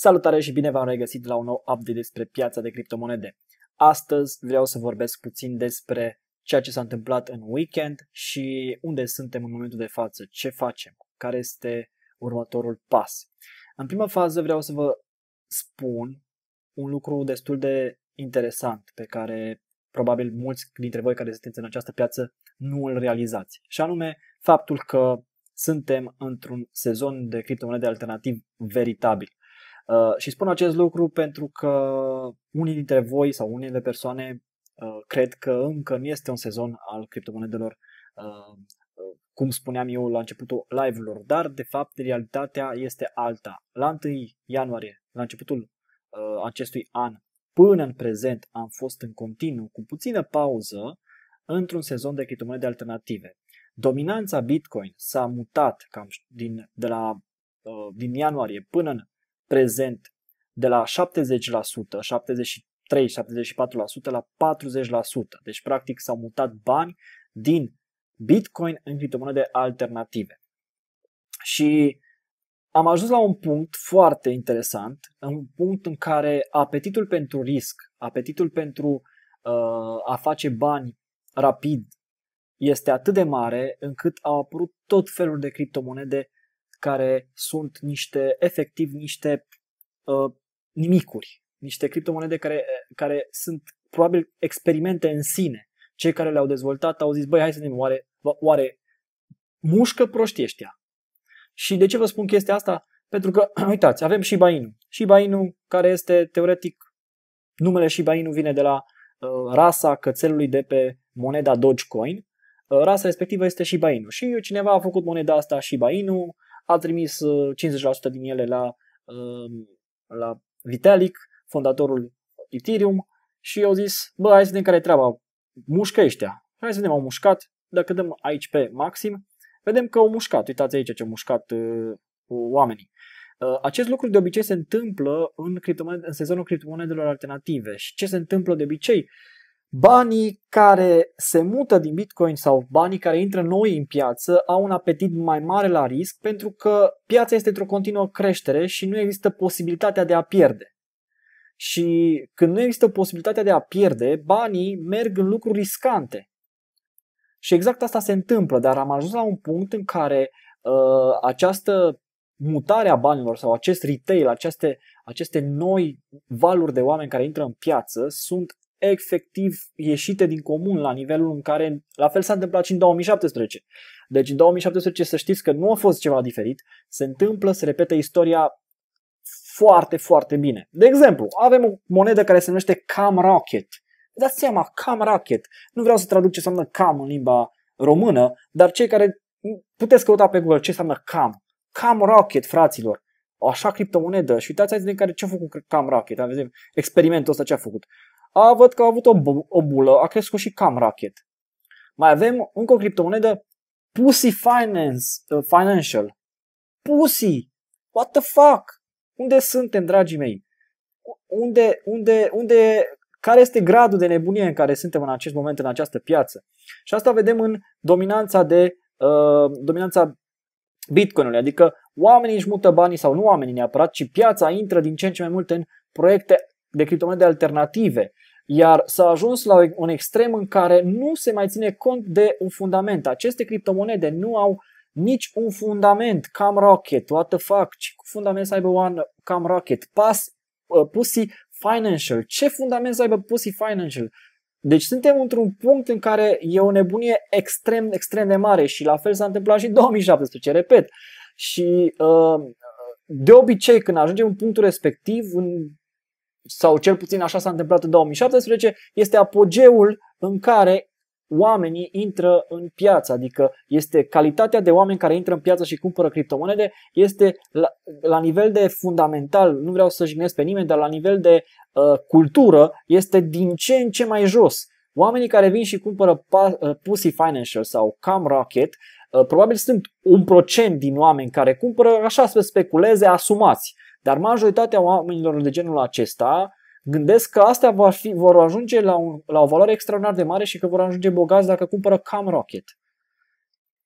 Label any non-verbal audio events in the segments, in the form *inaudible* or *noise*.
Salutare și bine v-am regăsit la un nou update despre piața de criptomonede. Astăzi vreau să vorbesc puțin despre ceea ce s-a întâmplat în weekend și unde suntem în momentul de față, ce facem, care este următorul pas. În prima fază vreau să vă spun un lucru destul de interesant pe care probabil mulți dintre voi care sunteți în această piață nu îl realizați. Și anume faptul că suntem într-un sezon de criptomonede alternativ veritabil. Uh, și spun acest lucru pentru că unii dintre voi sau unele persoane uh, cred că încă nu este un sezon al criptomonedelor, uh, uh cum spuneam eu la începutul live ului dar de fapt realitatea este alta. La 1 ianuarie, la începutul uh, acestui an, până în prezent am fost în continuu, cu puțină pauză, într-un sezon de criptomonede alternative. Dominanța Bitcoin s-a mutat cam din, de la, uh, din ianuarie până în prezent de la 70%, 73-74% la 40%. Deci, practic, s-au mutat bani din Bitcoin în criptomonede alternative. Și am ajuns la un punct foarte interesant, un punct în care apetitul pentru risc, apetitul pentru uh, a face bani rapid este atât de mare încât au apărut tot felul de criptomonede care sunt niște, efectiv, niște uh, nimicuri, niște criptomonede care, care sunt probabil experimente în sine. Cei care le-au dezvoltat au zis, băi, hai să ne oare, oare mușcă proștii ăștia? Și de ce vă spun chestia asta? Pentru că, *clears throat* uitați, avem Shiba Inu. Shiba Inu, care este teoretic, numele Shiba Inu vine de la uh, rasa cățelului de pe moneda Dogecoin. Uh, rasa respectivă este Shiba Inu. Și cineva a făcut moneda asta Shiba Inu, a trimis 50% uh, din ele la, um, la Vitalik, fondatorul Ethereum, și au zis, bă, hai să vedem care e treaba, mușcă ăștia. Hai să vedem, au mușcat, dacă dăm aici pe maxim, vedem că au mușcat, uitați aici ce au mușcat uh, oamenii. Uh, acest lucru de obicei se întâmplă în, criptomoned- în sezonul criptomonedelor alternative și ce se întâmplă de obicei? Uh, Banii care se mută din Bitcoin sau banii care intră noi în piață au un apetit mai mare la risc pentru că piața este într-o continuă creștere și nu există posibilitatea de a pierde. Și când nu există posibilitatea de a pierde, banii merg în lucruri riscante. Și exact asta se întâmplă, dar am ajuns la un punct în care uh, această mutare a banilor sau acest retail, aceste, aceste noi valuri de oameni care intră în piață sunt efectiv ieșite din comun la nivelul în care la fel s-a întâmplat și în 2017. Deci în 2017 să știți că nu a fost ceva diferit, se întâmplă, se repete istoria foarte, foarte bine. De exemplu, avem o monedă care se numește Cam Rocket. Dați seama, Cam Rocket. Nu vreau să traduc ce înseamnă Cam în limba română, dar cei care puteți căuta pe Google ce înseamnă Cam. Cam Rocket, fraților așa criptomonedă și uitați azi din care ce a făcut Cam Rocket, avem experimentul ăsta ce a făcut. A, văd că a avut o, bu- o bulă, a crescut și cam rachet. Mai avem încă o criptomonedă, Pussy Finance, uh, Financial. Pussy! What the fuck? Unde suntem, dragii mei? Unde, unde, unde, care este gradul de nebunie în care suntem în acest moment în această piață? Și asta vedem în dominanța de uh, dominanța ului adică oamenii își mută banii sau nu oamenii neapărat, ci piața intră din ce în ce mai mult în proiecte de criptomonede alternative. Iar s-a ajuns la un extrem în care nu se mai ține cont de un fundament. Aceste criptomonede nu au nici un fundament. Cam Rocket, what the fuck, ce fundament să aibă One Cam Rocket? Pas, uh, Pussy Financial, ce fundament să aibă Pussy Financial? Deci suntem într-un punct în care e o nebunie extrem, extrem de mare și la fel s-a întâmplat și în 2017, repet. Și uh, de obicei când ajungem în punctul respectiv, în sau cel puțin așa s-a întâmplat în 2017, este apogeul în care oamenii intră în piață, adică este calitatea de oameni care intră în piață și cumpără criptomonede, este la, la nivel de fundamental, nu vreau să jignesc pe nimeni, dar la nivel de uh, cultură este din ce în ce mai jos. Oamenii care vin și cumpără uh, Pussy Financial sau Cam Rocket, uh, probabil sunt un procent din oameni care cumpără așa să speculeze asumați. Dar majoritatea oamenilor de genul acesta gândesc că astea vor, fi, vor ajunge la, un, la o valoare extraordinar de mare și că vor ajunge bogați dacă cumpără Cam Rocket.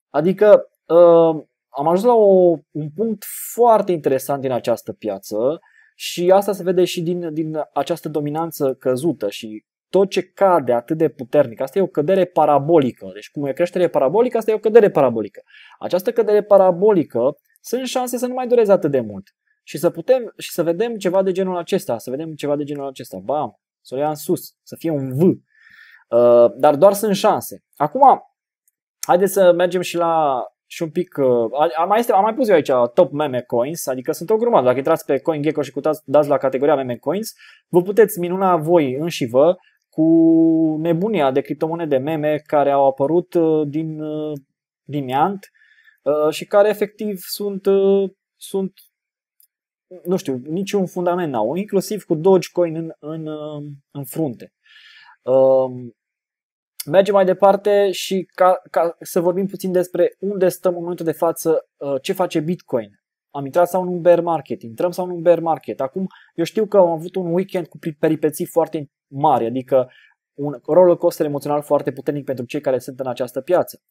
Adică uh, am ajuns la o, un punct foarte interesant din această piață și asta se vede și din, din această dominanță căzută și tot ce cade atât de puternic, asta e o cădere parabolică. Deci cum e creștere parabolică, asta e o cădere parabolică. Această cădere parabolică sunt șanse să nu mai dureze atât de mult și să putem și să vedem ceva de genul acesta, să vedem ceva de genul acesta. Bam, să o ia în sus, să fie un V. Uh, dar doar sunt șanse. Acum, haideți să mergem și la și un pic, uh, am, mai este, am mai pus eu aici top meme coins, adică sunt o grumadă, Dacă intrați pe CoinGecko și cutați, dați la categoria meme coins, vă puteți minuna voi înși vă cu nebunia de criptomonede meme care au apărut uh, din, uh, din neant uh, și care efectiv sunt, uh, sunt nu știu, niciun fundament n-au, inclusiv cu Dogecoin în, în, um, în frunte. Um, mergem mai departe și ca, ca să vorbim puțin despre unde stăm în momentul de față, uh, ce face Bitcoin. Am intrat sau în un bear market, intrăm sau în un bear market. Acum, eu știu că am avut un weekend cu peripeții foarte mari, adică un roller coaster emoțional foarte puternic pentru cei care sunt în această piață.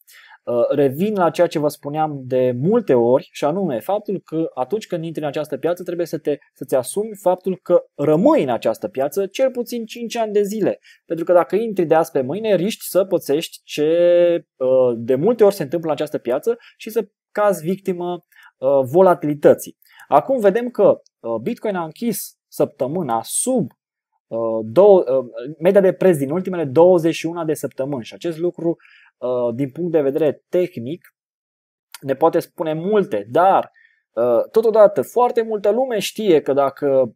Uh, revin la ceea ce vă spuneam de multe ori și anume faptul că atunci când intri în această piață trebuie să te, să-ți asumi faptul că rămâi în această piață cel puțin 5 ani de zile. Pentru că dacă intri de azi pe mâine riști să pățești ce uh, de multe ori se întâmplă în această piață și să cazi victimă uh, volatilității. Acum vedem că Bitcoin a închis săptămâna sub Uh, două, uh, media de preț din ultimele 21 de săptămâni și acest lucru uh, din punct de vedere tehnic ne poate spune multe, dar totodată foarte multă lume știe că dacă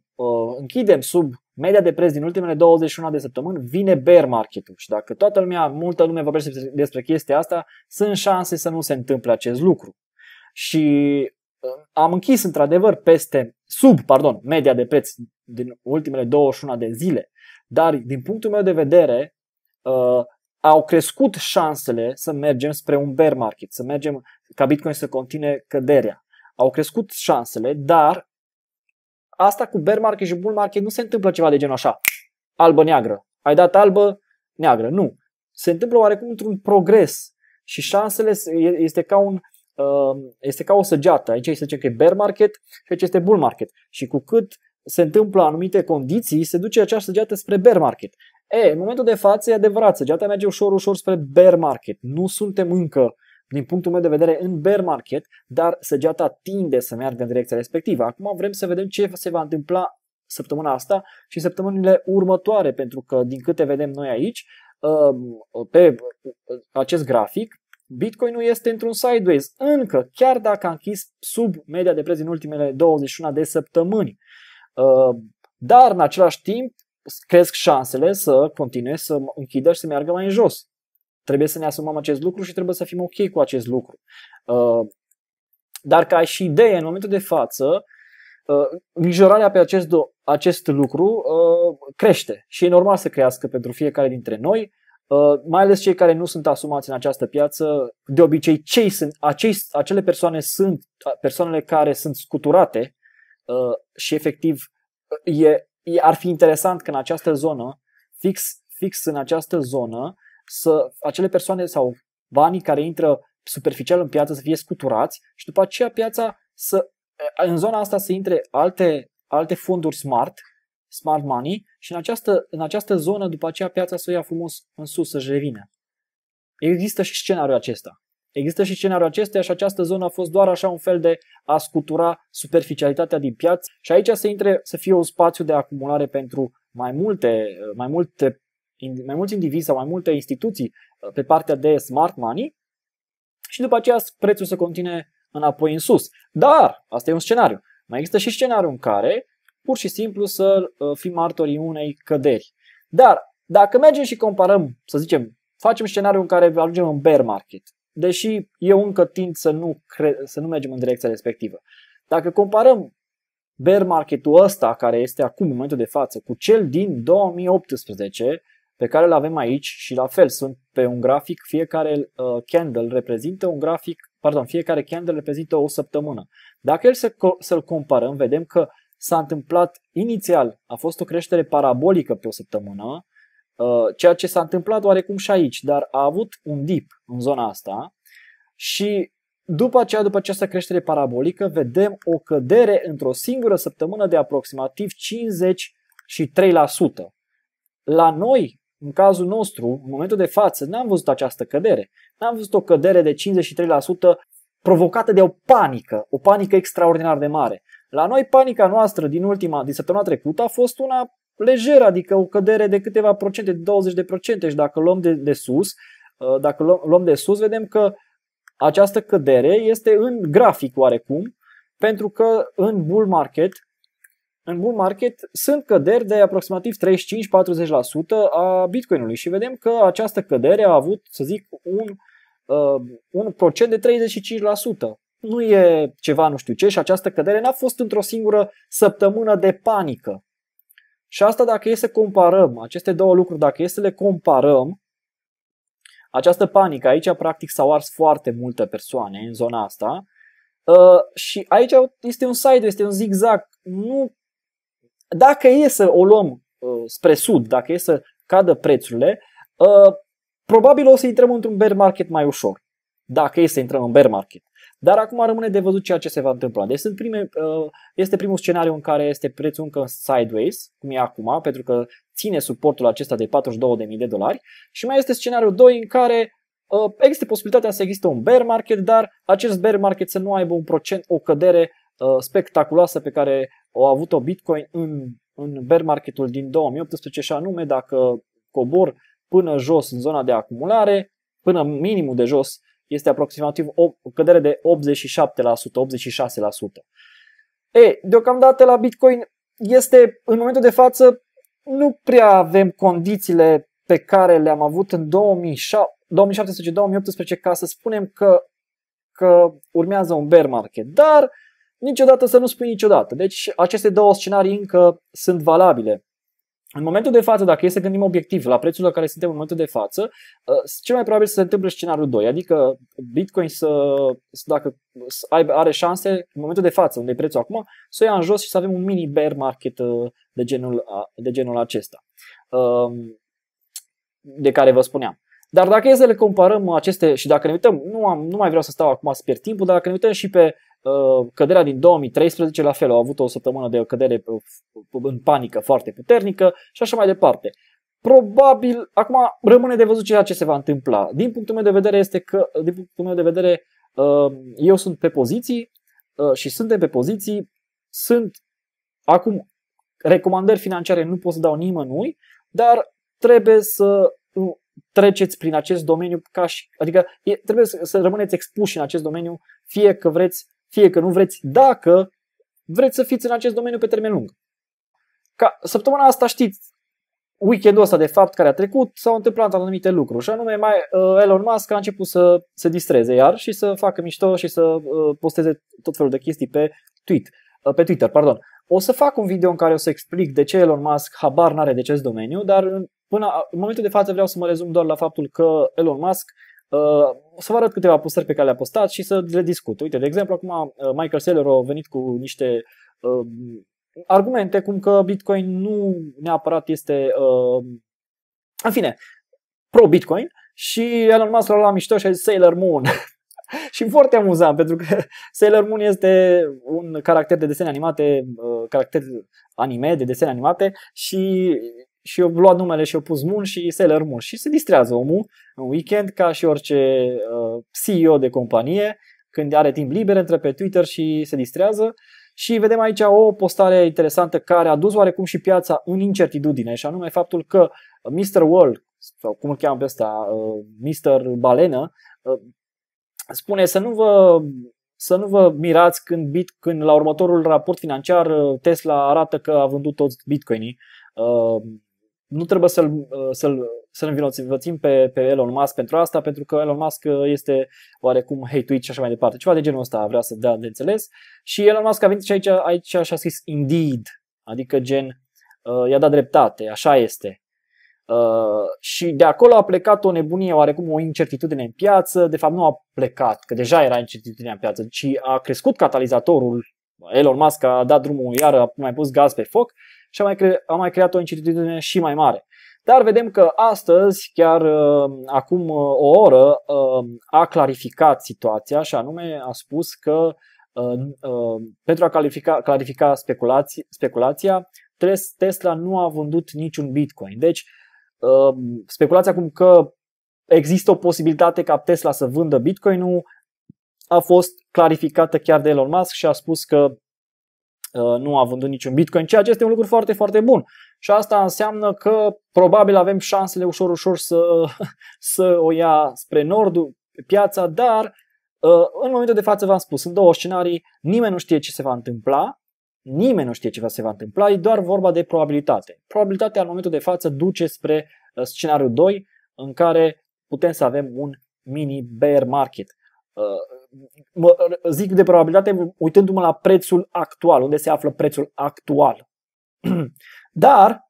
închidem sub media de preț din ultimele 21 de săptămâni vine bear marketul și dacă toată lumea, multă lume vorbește despre chestia asta, sunt șanse să nu se întâmple acest lucru. Și am închis într-adevăr peste sub, pardon, media de preț din ultimele 21 de zile. Dar, din punctul meu de vedere, uh, au crescut șansele să mergem spre un bear market, să mergem ca Bitcoin să continue căderea. Au crescut șansele, dar asta cu bear market și bull market nu se întâmplă ceva de genul așa, albă-neagră. Ai dat albă, neagră. Nu. Se întâmplă oarecum într-un progres și șansele este ca un Ehm, este ca o săgeată. Aici se zice că e bear market și aici este bull market. Și cu cât se întâmplă anumite condiții, se duce această săgeată spre bear market. E, în momentul de față e adevărat, săgeata merge ușor, ușor spre bear market. Nu suntem încă, din punctul meu de vedere, în bear market, dar săgeata tinde să meargă în direcția respectivă. Acum vrem să vedem ce se va întâmpla săptămâna asta și săptămânile următoare, pentru că din câte vedem noi aici, ehm, pe acest grafic, Bitcoinul este într-un sideways încă, chiar dacă a închis sub media de preț din ultimele 21 de săptămâni. Uh, dar, în același timp, cresc șansele să continue să închidă și să meargă mai în jos. Trebuie să ne asumăm acest lucru și trebuie să fim ok cu acest lucru. Uh, dar ca și idee, în momentul de față, uh, îngrijorarea pe acest, acest lucru crește și e normal să crească pentru fiecare dintre noi Uh, mai ales cei care nu sunt asumați în această piață, de obicei cei sunt, acei, acele persoane sunt persoanele care sunt scuturate uh, și efectiv uh, e, ar fi interesant că în această zonă, fix, fix în această zonă, să acele persoane sau banii care intră superficial în piață să fie scuturați și după aceea piața să, în zona asta să intre alte, alte fonduri smart smart money și în această, în această zonă după aceea piața să o ia frumos în sus, să-și revină. Există și scenariul acesta. Există și scenariul acesta și această zonă a fost doar așa un fel de a scutura superficialitatea din piață și aici să intre să fie un spațiu de acumulare pentru mai multe, mai multe mai mulți indivizi sau mai multe instituții uh, pe partea de smart money și după aceea prețul să continue înapoi în sus. Dar, asta e un scenariu. Mai există și scenariul în care pur și simplu să uh, fim martorii unei căderi. Dar dacă mergem și comparăm, să zicem, facem scenariul în care ajungem în bear market, deși eu încă tind să nu, cre- să nu mergem în direcția respectivă. Dacă comparăm bear marketul ăsta care este acum în momentul de față cu cel din 2018 pe care îl avem aici și la fel sunt pe un grafic, fiecare uh, candle reprezintă un grafic, pardon, fiecare candle reprezintă o săptămână. Dacă el să, să-l comparăm, vedem că s-a întâmplat inițial, a fost o creștere parabolică pe o săptămână, uh, ceea ce s-a întâmplat oarecum și aici, dar a avut un dip în zona asta și după aceea, după această creștere parabolică, vedem o cădere într-o singură săptămână de aproximativ 53%. La noi, în cazul nostru, în momentul de față, n-am văzut această cădere. N-am văzut o cădere de 53% provocată de o panică, o panică extraordinar de mare. La noi panica noastră din ultima, din săptămâna trecută a fost una lejeră, adică o cădere de câteva procente, de 20 de procente și dacă luăm de, de sus, uh, dacă luăm, de sus, vedem că această cădere este în grafic oarecum, pentru că în bull market, în bull market sunt căderi de aproximativ 35-40% a Bitcoinului și vedem că această cădere a avut, să zic, un, uh, un procent de 35% nu e ceva nu știu ce și această cădere n-a fost într-o singură săptămână de panică. Și asta dacă e să comparăm, aceste două lucruri, dacă e să le comparăm, această panică, aici practic s-au ars foarte multe persoane în zona asta uh, și aici este un side, este un zigzag. Nu... Dacă e să o luăm uh, spre sud, dacă e să cadă prețurile, uh, probabil o să intrăm într-un bear market mai ușor, dacă e să intrăm în bear market. Dar acum rămâne de văzut ceea ce se va întâmpla. Deci sunt prime, uh, este primul scenariu în care este prețul încă sideways, cum e acum, pentru că ține suportul acesta de 42.000 de dolari. Și mai este scenariul 2 în care uh, există posibilitatea să existe un bear market, dar acest bear market să nu aibă un procent, o cădere uh, spectaculoasă pe care o a avut-o Bitcoin în, în bear marketul din 2018 și anume dacă cobor până jos în zona de acumulare, până minimul de jos este aproximativ o cădere de 87%, 86%. E, deocamdată la Bitcoin este în momentul de față nu prea avem condițiile pe care le-am avut în 2017-2018 ca să spunem că, că urmează un bear market, dar niciodată să nu spui niciodată. Deci aceste două scenarii încă sunt valabile. În momentul de față, dacă e să gândim obiectiv la prețul la care suntem în momentul de față, uh, cel mai probabil să se întâmple scenariul 2, adică Bitcoin să, dacă are șanse în momentul de față, unde e prețul acum, să o ia în jos și să avem un mini bear market uh, de genul, de genul acesta, um, de care vă spuneam. Dar dacă e să le comparăm aceste și dacă ne uităm, nu, am, nu mai vreau să stau acum să pierd timpul, dar dacă ne uităm și pe uh, Uh, căderea din 2013, la fel, au avut o săptămână de cădere uh, în panică foarte puternică și așa mai departe. Probabil, acum rămâne de văzut ceea ce se va întâmpla. Din punctul meu de vedere este că, din punctul meu de vedere, uh, eu sunt pe poziții și suntem pe poziții, sunt acum recomandări financiare nu pot să dau nimănui, dar trebuie să treceți prin acest domeniu ca și, adică trebuie să, să rămâneți expuși în acest domeniu, fie că vreți fie că nu vreți, dacă vreți să fiți în acest domeniu pe termen lung. Ca săptămâna asta știți, weekendul ăsta de fapt care a trecut, s-au întâmplat anumite lucruri și anume mai, uh, Elon Musk a început să se distreze iar și să facă mișto și să uh, posteze tot felul de chestii pe, tweet, uh, pe Twitter. Pardon. O să fac un video în care o să explic de ce Elon Musk habar n-are de acest domeniu, dar în, până în momentul de față vreau să mă rezum doar la faptul că Elon Musk o uh, să vă arăt câteva postări pe care le-a postat și să le discut. Uite, de exemplu, acum uh, Michael Saylor a venit cu niște um, argumente cum că Bitcoin nu neapărat este... Um, în fine, pro-Bitcoin și Elon Musk l-a luat mișto și a zis Sailor Moon. *laughs* și foarte amuzant, pentru că *laughs* Sailor Moon este un caracter de desene animate, uh, caracter anime de desene animate și și eu luat numele și eu pus Moon și Sailor Moon și se distrează omul în weekend ca și orice uh, CEO de companie când are timp liber, între pe Twitter și se distrează și vedem aici o postare interesantă care a dus oarecum și piața în incertitudine și anume faptul că Mr. World sau cum îl cheamă pe ăsta, uh, Mr. Balenă, uh, spune să nu vă să nu vă mirați când, bit, când la următorul raport financiar uh, Tesla arată că a vândut toți bitcoinii. Uh, nu trebuie să-l, să-l, să-l învinovățim pe, pe Elon Musk pentru asta, pentru că Elon Musk este oarecum hate și așa mai departe. Ceva de genul ăsta vrea să dea de înțeles. Și Elon Musk a venit și aici, aici și a scris indeed, adică gen uh, i-a dat dreptate, așa este. Uh, și de acolo a plecat o nebunie, oarecum o incertitudine în piață. De fapt, nu a plecat, că deja era incertitudinea în piață, ci a crescut catalizatorul Elon Musk a dat drumul iar a mai pus gaz pe foc și a mai, cre- a mai creat o incertitudine și mai mare. Dar vedem că astăzi, chiar uh, acum uh, o oră, uh, a clarificat situația și anume a spus că pentru a clarifica, clarifica speculații, speculația, Tesla nu a vândut niciun bitcoin. Deci, speculația cum că există o posibilitate ca Tesla să vândă Bitcoin bitcoin-ul a fost clarificată chiar de Elon Musk și a spus că uh, nu a vândut niciun bitcoin, ceea ce este un lucru foarte, foarte bun. Și asta înseamnă că probabil avem șansele ușor, ușor să, *laughs* să o ia spre nordul piața, dar uh, în momentul de față v-am spus, sunt două scenarii, nimeni nu știe ce se va întâmpla, nimeni nu știe ce se va întâmpla, e doar vorba de probabilitate. Probabilitatea în momentul de față duce spre uh, scenariul 2, în care putem să avem un mini bear market mă, zic de probabilitate uitându-mă la prețul actual, unde se află prețul actual. *clears throat* Dar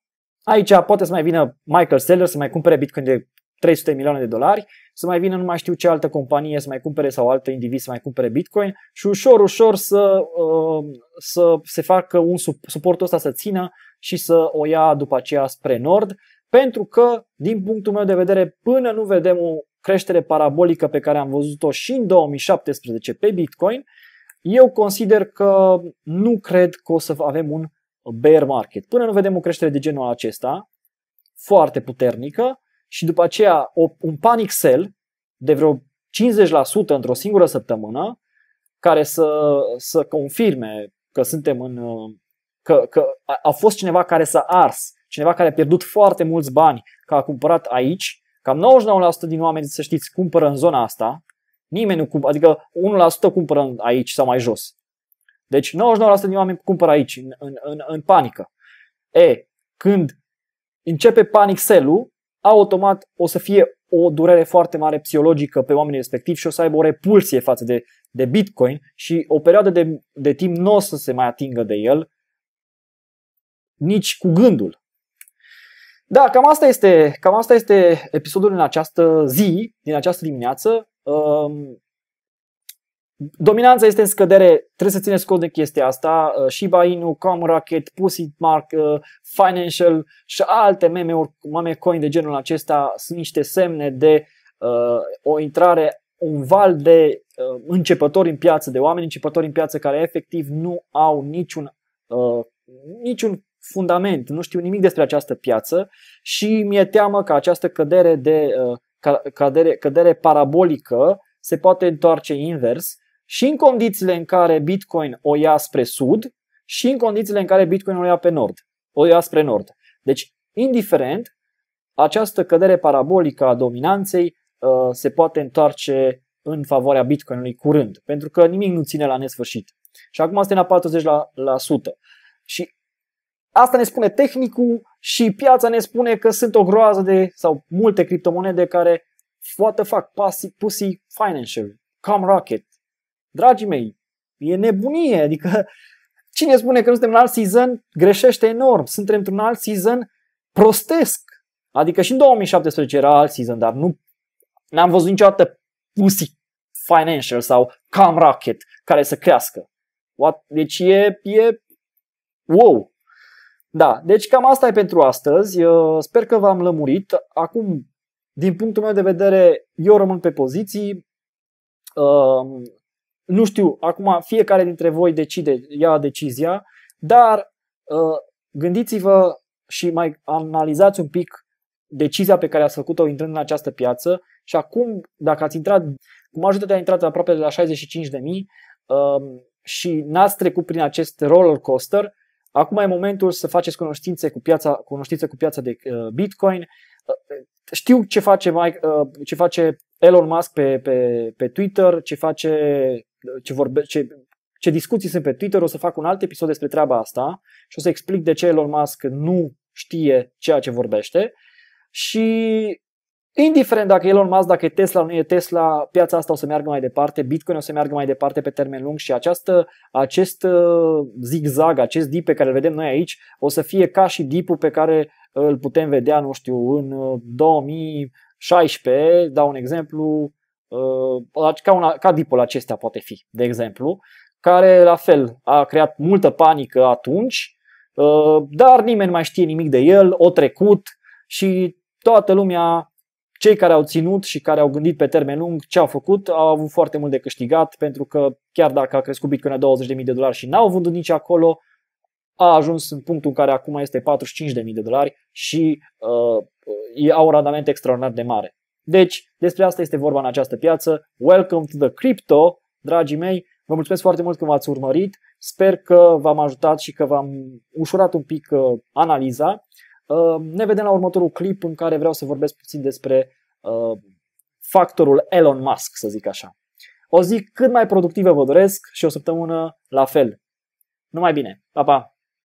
aici poate să mai vină Michael Saylor să mai cumpere Bitcoin de 300 milioane de dolari, să mai vină nu mai știu ce altă companie să mai cumpere sau altă individ să mai cumpere Bitcoin și ușor, ușor să, uh, să se facă un suport ăsta să țină și să o ia după aceea spre nord, pentru că, din punctul meu de vedere, până nu vedem o creștere parabolică pe care am văzut-o și în 2017 pe Bitcoin, eu consider că nu cred că o să avem un bear market. Până nu vedem o creștere de genul acesta, foarte puternică, și după aceea o, un panic sell de vreo 50% într-o singură săptămână, care să, să confirme că suntem în. că, că a, a fost cineva care s-a ars, cineva care a pierdut foarte mulți bani, că a cumpărat aici Cam 99% din oameni, să știți, cumpără în zona asta. Nimeni nu cumpără, adică 1% cumpără aici sau mai jos. Deci 99% din oameni cumpără aici, în, în, în, în panică. E, când începe panic sell automat o să fie o durere foarte mare psihologică pe oamenii respectivi și o să aibă o repulsie față de, de Bitcoin și o perioadă de, de timp nu o să se mai atingă de el nici cu gândul. Da, cam asta este, cam asta este episodul în această zi, din această dimineață. Um, dominanța este în scădere, trebuie să țineți cont de chestia asta. Și uh, Shiba Inu, Comrocket, Pussy Mark, uh, Financial și alte meme-uri, meme coin de genul acesta sunt niște semne de uh, o intrare, un val de începători în piață, de oameni începători în piață care efectiv nu au niciun, niciun fundament, nu știu nimic despre această piață și mi-e teamă că această cădere, de, uh, cădere, cădere parabolică se poate întoarce invers și în condițiile în care Bitcoin o ia spre sud și în condițiile în care Bitcoin o ia pe nord, o ia spre nord. Deci, indiferent, această cădere parabolică a dominanței uh, se poate întoarce în favoarea Bitcoinului curând, pentru că nimic nu ține la nesfârșit. Și acum suntem la 40%. La, la Și Asta ne spune tehnicul și piața ne spune că sunt o groază de, sau multe criptomonede care, foarte fac fuck, pussy, pussy financial, cam rocket. Dragii mei, e nebunie, adică *laughs* cine spune că nu suntem în alt season greșește enorm. Suntem într-un alt season prostesc. Adică și în 2017 era alt season, dar nu n-am văzut niciodată pussy financial sau cam rocket care să crească. What? Deci e, e wow. Da, deci cam asta e pentru astăzi. Sper că v-am lămurit. Acum, din punctul meu de vedere, eu rămân pe poziții. Ehm, nu știu, acum fiecare dintre voi decide, ia decizia, dar ehm, gândiți-vă și mai analizați un pic decizia pe care ați făcut-o intrând în această piață și acum, dacă ați intrat, cum ajută de a intrat aproape de la 65 de mii ehm, și n-ați trecut prin acest roller coaster, Acum e momentul să faceți cunoștințe cu piața, cunoștințe cu piața de uh, Bitcoin. Uh, știu ce face, Mike, uh, ce face Elon Musk pe, pe, pe Twitter, ce face, ce, vorbe, ce, ce discuții sunt pe Twitter. O să fac un alt episod despre treaba asta și o să explic de ce Elon Musk nu știe ceea ce vorbește. Și Indiferent dacă Elon Musk, dacă e Tesla, nu e Tesla, piața asta o să meargă mai departe, Bitcoin o să meargă mai departe pe termen lung și această, acest uh, zigzag, acest dip pe care îl vedem noi aici, o să fie ca și dipul pe care îl putem vedea, nu știu, în 2016, uh, dau un exemplu, uh, ca, una, ca dipul acesta poate fi, de exemplu, care la fel a creat multă panică atunci, dar nimeni mai știe nimic de el, o trecut și toată lumea cei care au ținut și care au gândit pe termen lung ce au făcut au avut foarte mult de câștigat pentru că chiar dacă a crescut Bitcoin la 20.000 de dolari și n-au vândut nici acolo, a ajuns în punctul în care acum este 45.000 de dolari și uh, au un randament extraordinar de mare. Deci, despre asta este vorba în această piață. Welcome to the crypto, dragii mei. Vă mulțumesc foarte mult că m-ați urmărit. Sper că v-am ajutat și că v-am ușurat un pic uh, analiza. Uh, ne vedem la următorul clip în care vreau să vorbesc puțin despre uh, factorul Elon Musk, să zic așa. O zi cât mai productivă vă doresc și o săptămână la fel. Numai bine! Pa, pa!